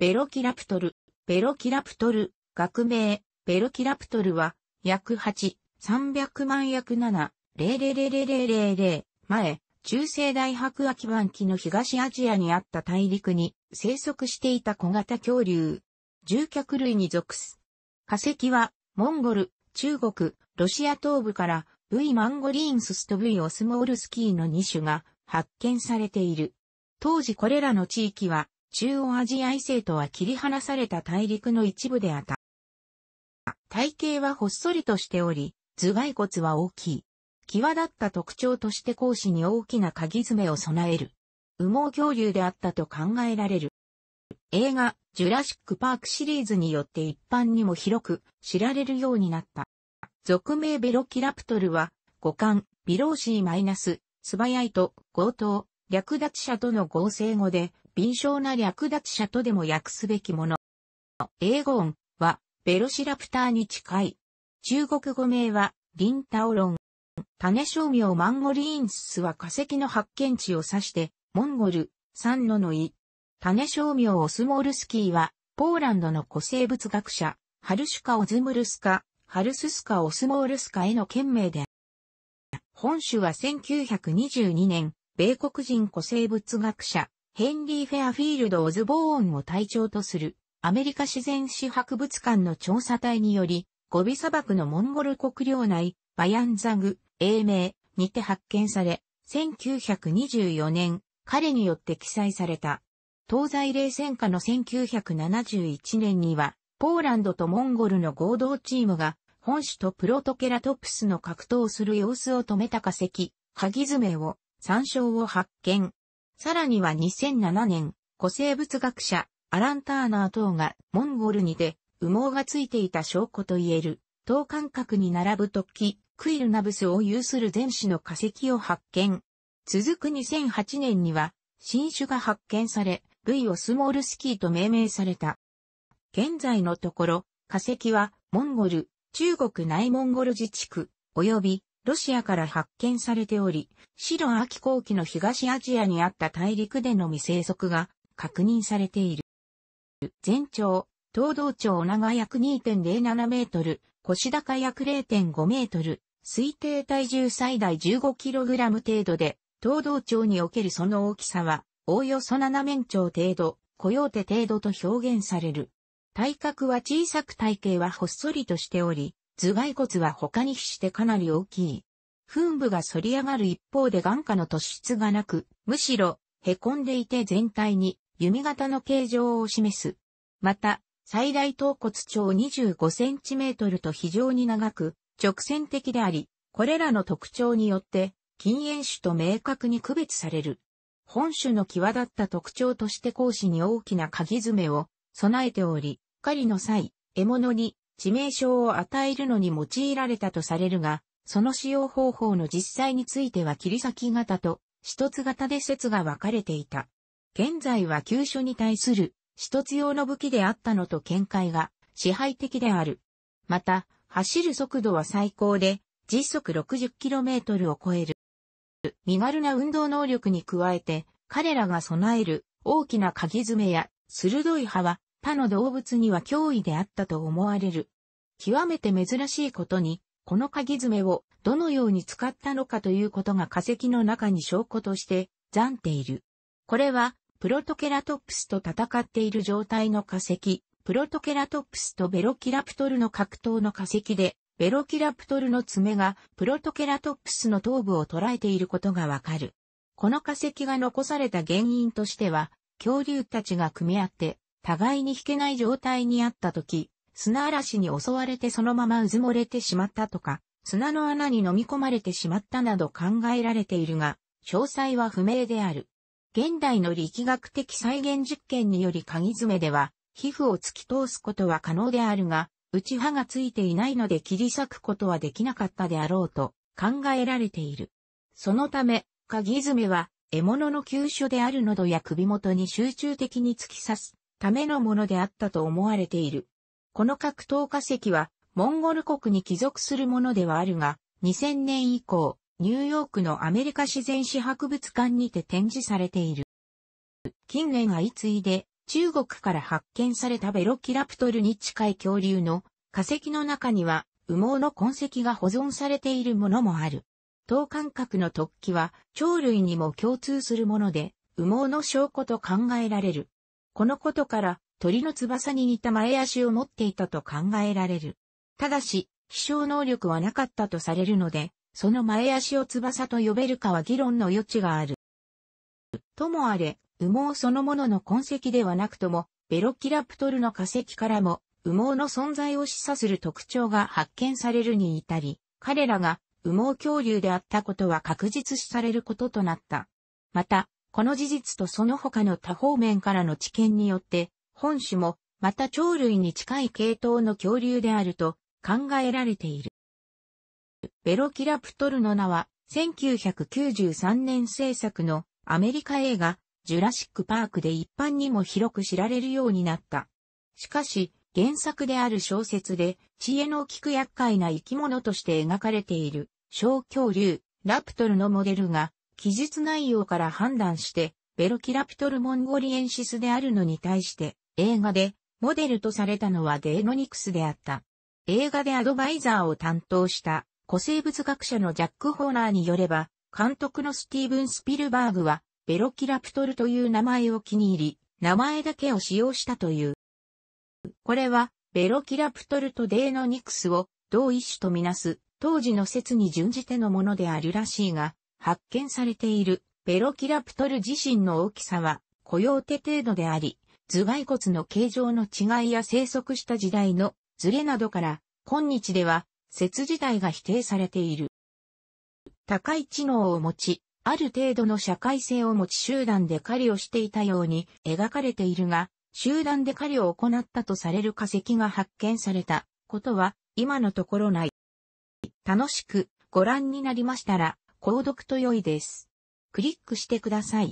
ベロキラプトル、ベロキラプトル、学名、ベロキラプトルは、約8、300万約7、0000000前、中世大白亜紀晩期の東アジアにあった大陸に生息していた小型恐竜。獣脚類に属す。化石は、モンゴル、中国、ロシア東部から V マンゴリーンススと V オスモールスキーの2種が発見されている。当時これらの地域は中央アジア異性とは切り離された大陸の一部であった。体型はほっそりとしており、頭蓋骨は大きい。際立った特徴として講師に大きな鍵爪を備える。羽毛恐竜であったと考えられる。映画、ジュラシック・パークシリーズによって一般にも広く知られるようになった。俗名ベロキラプトルは、五感、ビローシーマイナス、素早いと、強盗、略奪者との合成語で、敏捷な略奪者とでも訳すべきもの。英語音は、ベロシラプターに近い。中国語名は、リンタオロン。種商名マンゴリーンスは化石の発見地を指して、モンゴル、サンノノイ。種商名オスモルスキーは、ポーランドの古生物学者、ハルシュカ・オズムルスカ、ハルススカ・オスモールスカへの県名で。本種は1922年、米国人古生物学者、ヘンリー・フェアフィールド・オズボーンを隊長とするアメリカ自然史博物館の調査隊により、ゴビ砂漠のモンゴル国領内、バヤンザグ、英名にて発見され、1924年、彼によって記載された。東西冷戦下の1971年には、ポーランドとモンゴルの合同チームが、本種とプロトケラトプスの格闘する様子を止めた化石、ハギズメを、参照を発見。さらには2007年、古生物学者、アラン・ターナー等がモンゴルにて羽毛がついていた証拠といえる、等間隔に並ぶ時、クイルナブスを有する前種の化石を発見。続く2008年には、新種が発見され、位をスモールスキーと命名された。現在のところ、化石は、モンゴル、中国内モンゴル自治区、及びロシアから発見されており、白亜紀後期の東アジアにあった大陸での未生息が確認されている。全長、東道長長約2.07メートル、腰高約0.5メートル、推定体重最大 15kg 程度で、東道長におけるその大きさは、おおよそ7面長程度、コヨーテ程度と表現される。体格は小さく体型はほっそりとしており、頭蓋骨は他に比してかなり大きい。噴部が反り上がる一方で眼下の突出がなく、むしろ、凹んでいて全体に弓形の形状を示す。また、最大頭骨長2 5センチメートルと非常に長く、直線的であり、これらの特徴によって、禁煙種と明確に区別される。本種の際立った特徴として講師に大きな鍵爪を備えており、狩りの際、獲物に致命傷を与えるのに用いられたとされるが、その使用方法の実際については切り裂き型と、一つ型で説が分かれていた。現在は急所に対する、一つ用の武器であったのと見解が支配的である。また、走る速度は最高で、時速 60km を超える。身軽な運動能力に加えて、彼らが備える大きな鍵爪や鋭い刃は他の動物には脅威であったと思われる。極めて珍しいことに、この鍵爪をどのように使ったのかということが化石の中に証拠として残っている。これは、プロトケラトプスと戦っている状態の化石、プロトケラトプスとベロキラプトルの格闘の化石で、ベロキラプトルの爪がプロトケラトプスの頭部を捉えていることがわかる。この化石が残された原因としては、恐竜たちが組み合って互いに引けない状態にあった時、砂嵐に襲われてそのまま渦漏れてしまったとか、砂の穴に飲み込まれてしまったなど考えられているが、詳細は不明である。現代の力学的再現実験により鍵爪では、皮膚を突き通すことは可能であるが、内歯がついていないので切り裂くことはできなかったであろうと考えられている。そのため、鍵爪は獲物の急所である喉や首元に集中的に突き刺すためのものであったと思われている。この格闘化石は、モンゴル国に帰属するものではあるが、2000年以降、ニューヨークのアメリカ自然史博物館にて展示されている。近年相次いで、中国から発見されたベロキラプトルに近い恐竜の化石の中には、羽毛の痕跡が保存されているものもある。等間隔の突起は、鳥類にも共通するもので、羽毛の証拠と考えられる。このことから鳥の翼に似た前足を持っていたと考えられる。ただし、飛翔能力はなかったとされるので、その前足を翼と呼べるかは議論の余地がある。ともあれ、羽毛そのものの痕跡ではなくとも、ベロキラプトルの化石からも、羽毛の存在を示唆する特徴が発見されるに至り、彼らが羽毛恐竜であったことは確実視されることとなった。また、この事実とその他の多方面からの知見によって、本種も、また鳥類に近い系統の恐竜であると考えられている。ベロキラプトルの名は、1993年制作のアメリカ映画、ジュラシック・パークで一般にも広く知られるようになった。しかし、原作である小説で、知恵の利く厄介な生き物として描かれている、小恐竜、ラプトルのモデルが、記述内容から判断して、ベロキラプトルモンゴリエンシスであるのに対して、映画でモデルとされたのはデーノニクスであった。映画でアドバイザーを担当した古生物学者のジャック・ホーナーによれば、監督のスティーブン・スピルバーグは、ベロキラプトルという名前を気に入り、名前だけを使用したという。これは、ベロキラプトルとデーノニクスを同一種とみなす、当時の説に準じてのものであるらしいが、発見されているベロキラプトル自身の大きさは、雇用手程度であり、頭蓋骨の形状の違いや生息した時代のズレなどから、今日では、説自体が否定されている。高い知能を持ち、ある程度の社会性を持ち集団で狩りをしていたように描かれているが、集団で狩りを行ったとされる化石が発見されたことは今のところない。楽しくご覧になりましたら、購読と良いです。クリックしてください。